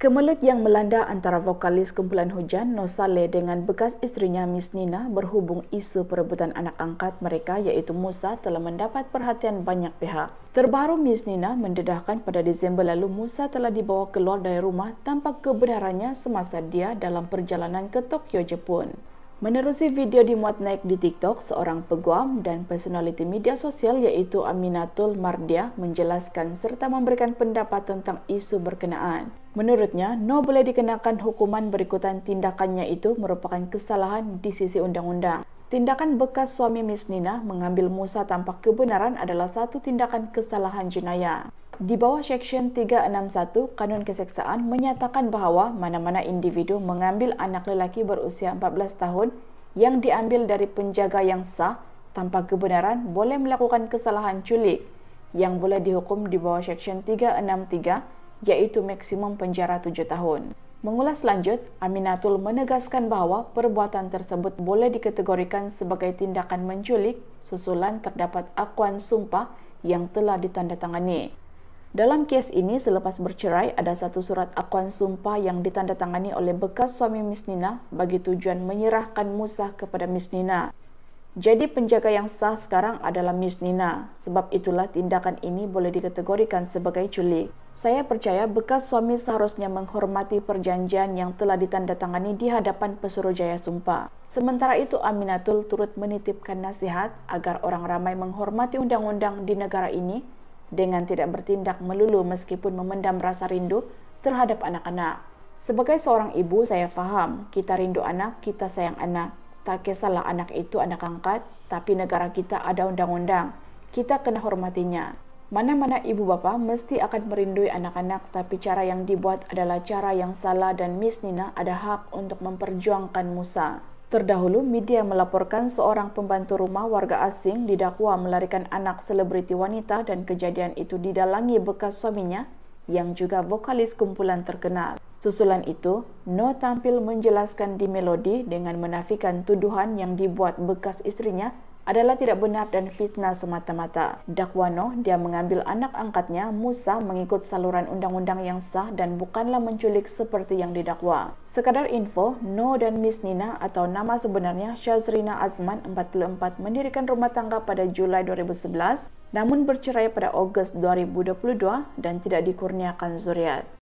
Kemelut yang melanda antara vokalis kumpulan hujan No Saleh dengan bekas istrinya Miss Nina berhubung isu perebutan anak angkat mereka iaitu Musa telah mendapat perhatian banyak pihak. Terbaru Miss Nina mendedahkan pada Disember lalu Musa telah dibawa keluar dari rumah tanpa kebenarannya semasa dia dalam perjalanan ke Tokyo, Jepun. Menerusi video dimuat naik di TikTok, seorang peguam dan personaliti media sosial yaitu Aminatul Mardia menjelaskan serta memberikan pendapat tentang isu berkenaan. Menurutnya, No boleh dikenakan hukuman berikutan tindakannya itu merupakan kesalahan di sisi undang-undang. Tindakan bekas suami Miss Nina mengambil Musa tanpa kebenaran adalah satu tindakan kesalahan jenayah di bawah Seksyen 361 Kanun Keseksaan menyatakan bahawa mana-mana individu mengambil anak lelaki berusia 14 tahun yang diambil dari penjaga yang sah tanpa kebenaran boleh melakukan kesalahan culik yang boleh dihukum di bawah Seksyen 363 iaitu maksimum penjara 7 tahun. Mengulas lanjut, Aminatul menegaskan bahawa perbuatan tersebut boleh dikategorikan sebagai tindakan menculik susulan terdapat akuan sumpah yang telah ditandatangani. Dalam kes ini, selepas bercerai, ada satu surat akuan sumpah yang ditandatangani oleh bekas suami Miss Nina bagi tujuan menyerahkan Musa kepada Miss Nina. Jadi penjaga yang sah sekarang adalah Miss Nina. Sebab itulah tindakan ini boleh dikategorikan sebagai culik. Saya percaya bekas suami seharusnya menghormati perjanjian yang telah ditandatangani di hadapan pesuruh jaya sumpah. Sementara itu Aminatul turut menitipkan nasihat agar orang ramai menghormati undang-undang di negara ini dengan tidak bertindak melulu meskipun memendam rasa rindu terhadap anak-anak. Sebagai seorang ibu, saya faham kita rindu anak, kita sayang anak. Tak kisahlah anak itu anak angkat, tapi negara kita ada undang-undang. Kita kena hormatinya. Mana-mana ibu bapa mesti akan merindui anak-anak tapi cara yang dibuat adalah cara yang salah dan Miss Nina ada hak untuk memperjuangkan Musa. Terdahulu, media melaporkan seorang pembantu rumah warga asing didakwa melarikan anak selebriti wanita dan kejadian itu didalangi bekas suaminya yang juga vokalis kumpulan terkenal. Susulan itu, No tampil menjelaskan di Melodi dengan menafikan tuduhan yang dibuat bekas istrinya adalah tidak benar dan fitnah semata-mata. Dakwano, dia mengambil anak angkatnya, Musa, mengikut saluran undang-undang yang sah dan bukanlah menculik seperti yang didakwa. Sekadar info, No dan Miss Nina atau nama sebenarnya Syazrina Azman 44 mendirikan rumah tangga pada Julai 2011 namun bercerai pada Ogos 2022 dan tidak dikurniakan zuriat.